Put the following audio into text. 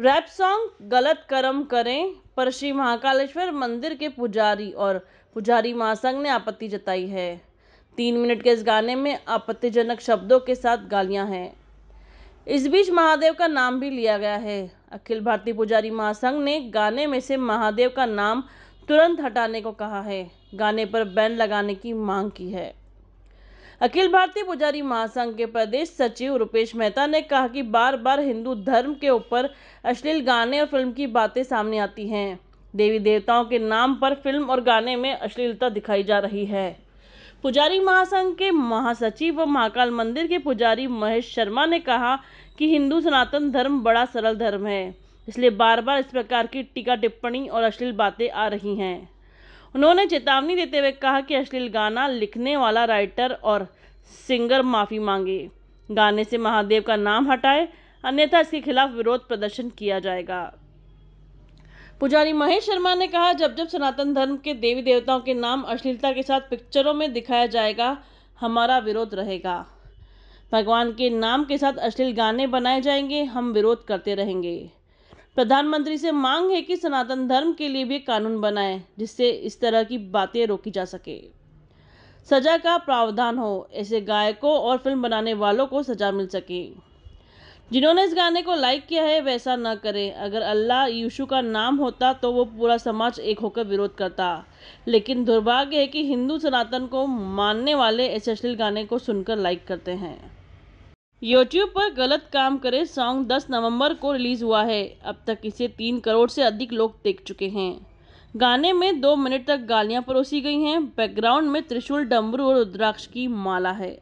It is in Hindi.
रैप सॉन्ग गलत कर्म करें पर श्री महाकालेश्वर मंदिर के पुजारी और पुजारी महासंघ ने आपत्ति जताई है तीन मिनट के इस गाने में आपत्तिजनक शब्दों के साथ गालियां हैं इस बीच महादेव का नाम भी लिया गया है अखिल भारतीय पुजारी महासंघ ने गाने में से महादेव का नाम तुरंत हटाने को कहा है गाने पर बैन लगाने की मांग की है अखिल भारतीय पुजारी महासंघ के प्रदेश सचिव रुपेश मेहता ने कहा कि बार बार हिंदू धर्म के ऊपर अश्लील गाने और फिल्म की बातें सामने आती हैं देवी देवताओं के नाम पर फिल्म और गाने में अश्लीलता दिखाई जा रही है पुजारी महासंघ के महासचिव व महाकाल मंदिर के पुजारी महेश शर्मा ने कहा कि हिंदू सनातन धर्म बड़ा सरल धर्म है इसलिए बार बार इस प्रकार की टीका टिप्पणी और अश्लील बातें आ रही हैं उन्होंने चेतावनी देते हुए कहा कि अश्लील गाना लिखने वाला राइटर और सिंगर माफ़ी मांगे गाने से महादेव का नाम हटाए अन्यथा इसके खिलाफ विरोध प्रदर्शन किया जाएगा पुजारी महेश शर्मा ने कहा जब जब सनातन धर्म के देवी देवताओं के नाम अश्लीलता के साथ पिक्चरों में दिखाया जाएगा हमारा विरोध रहेगा भगवान के नाम के साथ अश्लील गाने बनाए जाएंगे हम विरोध करते रहेंगे प्रधानमंत्री से मांग है कि सनातन धर्म के लिए भी कानून बनाए जिससे इस तरह की बातें रोकी जा सके सजा का प्रावधान हो ऐसे गायकों और फिल्म बनाने वालों को सजा मिल सके जिन्होंने इस गाने को लाइक किया है वैसा न करें अगर अल्लाह यीशु का नाम होता तो वो पूरा समाज एक होकर विरोध करता लेकिन दुर्भाग्य है कि हिंदू सनातन को मानने वाले ऐसे अश्लील गाने को सुनकर लाइक करते हैं यूट्यूब पर गलत काम करे सॉन्ग 10 नवंबर को रिलीज़ हुआ है अब तक इसे तीन करोड़ से अधिक लोग देख चुके हैं गाने में दो मिनट तक गालियां परोसी गई हैं बैकग्राउंड में त्रिशूल डमरू और रुद्राक्ष की माला है।